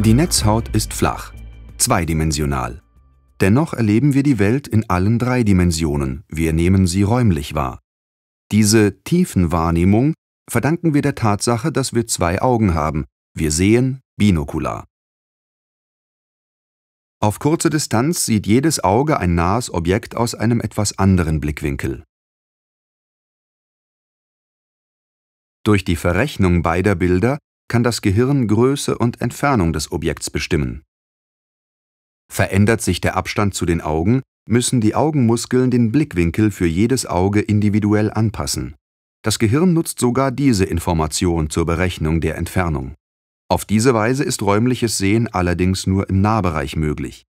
Die Netzhaut ist flach, zweidimensional. Dennoch erleben wir die Welt in allen drei Dimensionen, wir nehmen sie räumlich wahr. Diese Tiefenwahrnehmung verdanken wir der Tatsache, dass wir zwei Augen haben, wir sehen binokular. Auf kurze Distanz sieht jedes Auge ein nahes Objekt aus einem etwas anderen Blickwinkel. Durch die Verrechnung beider Bilder kann das Gehirn Größe und Entfernung des Objekts bestimmen. Verändert sich der Abstand zu den Augen, müssen die Augenmuskeln den Blickwinkel für jedes Auge individuell anpassen. Das Gehirn nutzt sogar diese Information zur Berechnung der Entfernung. Auf diese Weise ist räumliches Sehen allerdings nur im Nahbereich möglich.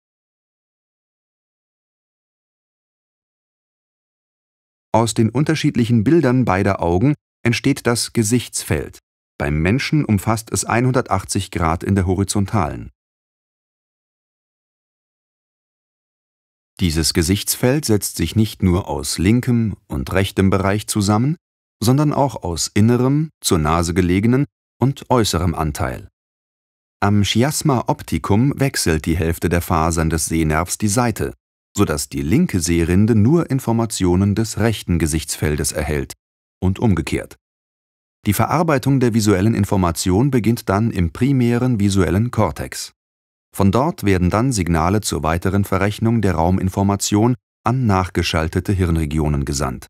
Aus den unterschiedlichen Bildern beider Augen entsteht das Gesichtsfeld. Beim Menschen umfasst es 180 Grad in der Horizontalen. Dieses Gesichtsfeld setzt sich nicht nur aus linkem und rechtem Bereich zusammen, sondern auch aus innerem, zur Nase gelegenen und äußerem Anteil. Am Chiasma opticum wechselt die Hälfte der Fasern des Sehnervs die Seite, sodass die linke Sehrinde nur Informationen des rechten Gesichtsfeldes erhält und umgekehrt. Die Verarbeitung der visuellen Information beginnt dann im primären visuellen Kortex. Von dort werden dann Signale zur weiteren Verrechnung der Rauminformation an nachgeschaltete Hirnregionen gesandt